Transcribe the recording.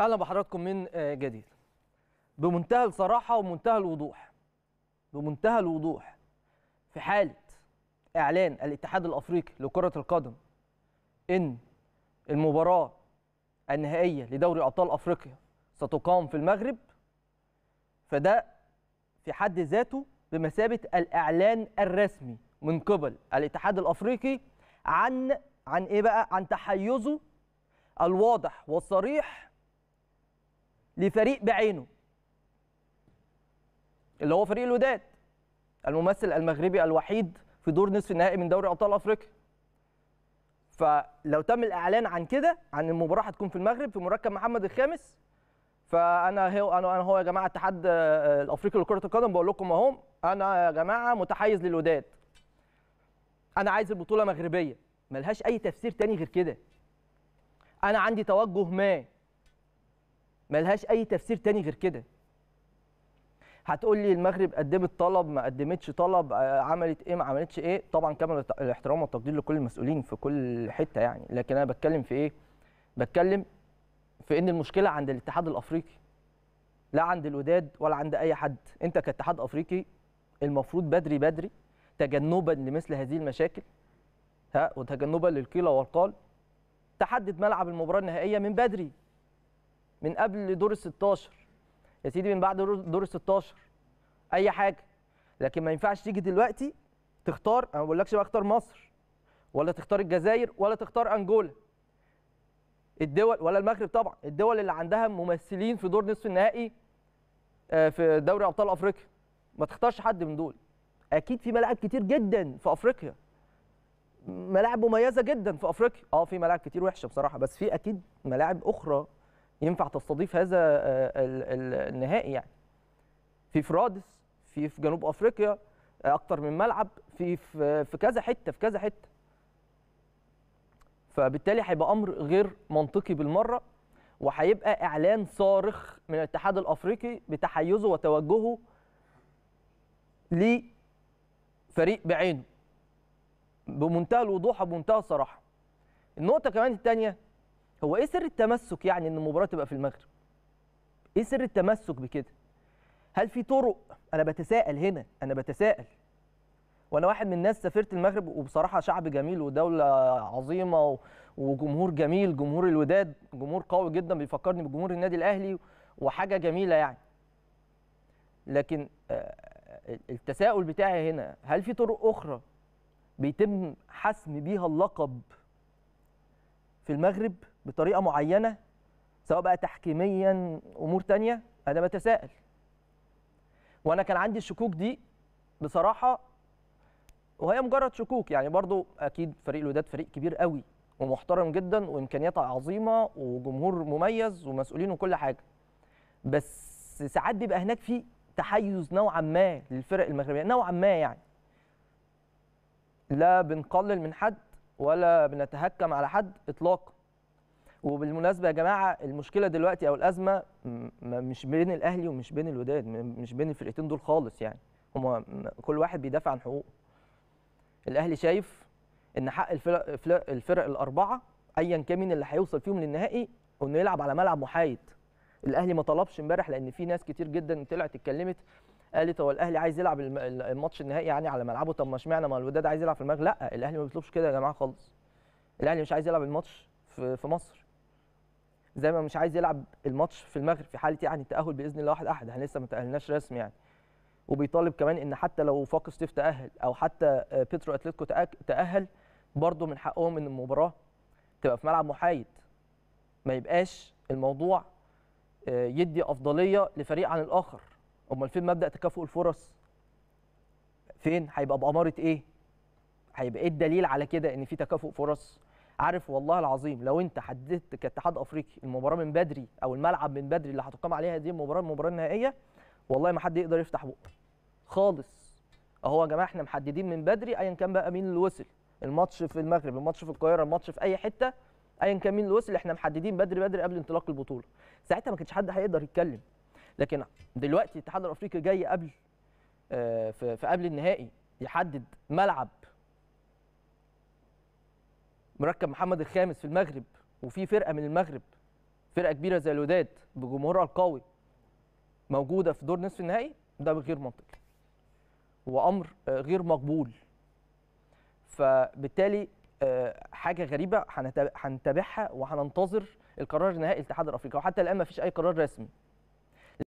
اهلا بحضراتكم من آه، جديد بمنتهى الصراحه ومنتهى الوضوح بمنتهى الوضوح في حاله اعلان الاتحاد الافريقي لكره القدم ان المباراه النهائيه لدوري ابطال افريقيا ستقام في المغرب فده في حد ذاته بمثابه الاعلان الرسمي من قبل الاتحاد الافريقي عن عن ايه بقى عن تحيزه الواضح والصريح لفريق بعينه اللي هو فريق الوداد الممثل المغربي الوحيد في دور نصف النهائي من دوري ابطال افريقيا فلو تم الاعلان عن كده عن المباراه هتكون في المغرب في مركب محمد الخامس فانا هو انا هو يا جماعه اتحاد آه، الافريقي لكره القدم بقول لكم اهو انا يا جماعه متحيز للوداد انا عايز البطوله مغربيه ملهاش اي تفسير تاني غير كده انا عندي توجه ما ملهاش اي تفسير تاني غير كده هتقول لي المغرب قدمت طلب ما قدمتش طلب آه، عملت ايه ما عملتش ايه طبعا كامل الاحترام والتقدير لكل المسؤولين في كل حته يعني لكن انا بتكلم في ايه بتكلم في ان المشكله عند الاتحاد الافريقي لا عند الوداد ولا عند اي حد انت كاتحاد افريقي المفروض بدري بدري تجنبا لمثل هذه المشاكل ها وتجنبا للقيل والقال تحدد ملعب المباراه النهائيه من بدري من قبل دور ال 16 يا سيدي من بعد دور ال 16 اي حاجه لكن ما ينفعش تيجي دلوقتي تختار انا ما بقولكش بقى اختار مصر ولا تختار الجزائر ولا تختار انجولا الدول ولا المغرب طبعا الدول اللي عندها ممثلين في دور نصف النهائي آه، في دوري ابطال افريقيا ما تختارش حد من دول اكيد في ملاعب كتير جدا في افريقيا ملاعب مميزه جدا في افريقيا اه في ملاعب كتير وحشه بصراحه بس في اكيد ملاعب اخرى ينفع تستضيف هذا آه، النهائي يعني في فرادس في في جنوب افريقيا آه، اكتر من ملعب في في, في كذا حته في كذا حته فبالتالي هيبقى امر غير منطقي بالمره وهيبقى اعلان صارخ من الاتحاد الافريقي بتحيزه وتوجهه لفريق بعينه بمنتهى الوضوح وبمنتهى الصراحه النقطه كمان الثانيه هو ايه سر التمسك يعني ان المباراه تبقى في المغرب ايه سر التمسك بكده هل في طرق انا بتساءل هنا انا بتساءل وانا واحد من الناس سافرت المغرب وبصراحه شعب جميل ودوله عظيمه وجمهور جميل جمهور الوداد جمهور قوي جدا بيفكرني بجمهور النادي الاهلي وحاجه جميله يعني لكن آه، التساؤل بتاعي هنا هل في طرق اخرى بيتم حسم بيها اللقب في المغرب بطريقه معينه سواء بقى تحكيميا امور تانية انا بتساءل وانا كان عندي الشكوك دي بصراحه وهي مجرد شكوك يعني برضو اكيد فريق الوداد فريق كبير قوي ومحترم جدا وامكانياته عظيمه وجمهور مميز ومسؤولين وكل حاجه بس ساعات بيبقى هناك في تحيز نوعا ما للفرق المغربيه نوعا ما يعني لا بنقلل من حد ولا بنتهكم على حد اطلاقا وبالمناسبه يا جماعه المشكله دلوقتي او الازمه مش بين الاهلي ومش بين الوداد مش بين الفرقتين دول خالص يعني هما كل واحد بيدافع عن حقوقه الاهلي شايف ان حق الفرق, الفرق الاربعه ايا كان مين اللي هيوصل فيهم للنهائي انه يلعب على ملعب محايد الاهلي ما طلبش امبارح لان في ناس كتير جدا طلعت اتكلمت قالت هو الاهلي عايز يلعب الماتش النهائي يعني على ملعبه طب ما اشمعنى ما الوداد عايز يلعب في المغرب لا الاهلي ما بيطلبش كده يا جماعه خالص الاهلي مش عايز يلعب الماتش في مصر زي ما مش عايز يلعب الماتش في المغرب في حاله يعني التاهل باذن الله واحد احد احنا يعني لسه ما تاهلناش رسمي يعني وبيطالب كمان ان حتى لو فاق سيف تاهل او حتى آه، بيترو اتلتيكو تاهل برضه من حقهم ان المباراه تبقى في ملعب محايد ما يبقاش الموضوع آه، يدي افضليه لفريق عن الاخر امال فين مبدا تكافؤ الفرص فين هيبقى باماره ايه هيبقى ايه الدليل على كده ان في تكافؤ فرص عارف والله العظيم لو انت حددت كاتحاد افريقي المباراه من بدري او الملعب من بدري اللي هتقام عليها دي المباراه المباراه النهائيه والله ما حد يقدر يفتح بقه خالص اهو يا جماعه احنا محددين من بدري ايا كان بقى مين اللي وصل الماتش في المغرب الماتش في القاهره الماتش في اي حته ايا كان مين اللي وصل احنا محددين بدري بدري قبل انطلاق البطوله ساعتها ما كانش حد هيقدر يتكلم لكن دلوقتي الاتحاد الافريقي جاي قبل آه، في قبل النهائي يحدد ملعب مركب محمد الخامس في المغرب وفي فرقه من المغرب فرقه كبيره زي الوداد بجمهورها القوي موجوده في دور نصف النهائي ده غير منطقي وامر آه، غير مقبول فبالتالي آه، حاجه غريبه هنتابعها وهننتظر القرار النهائي لاتحاد الافريقي وحتى الان ما فيش اي قرار رسمي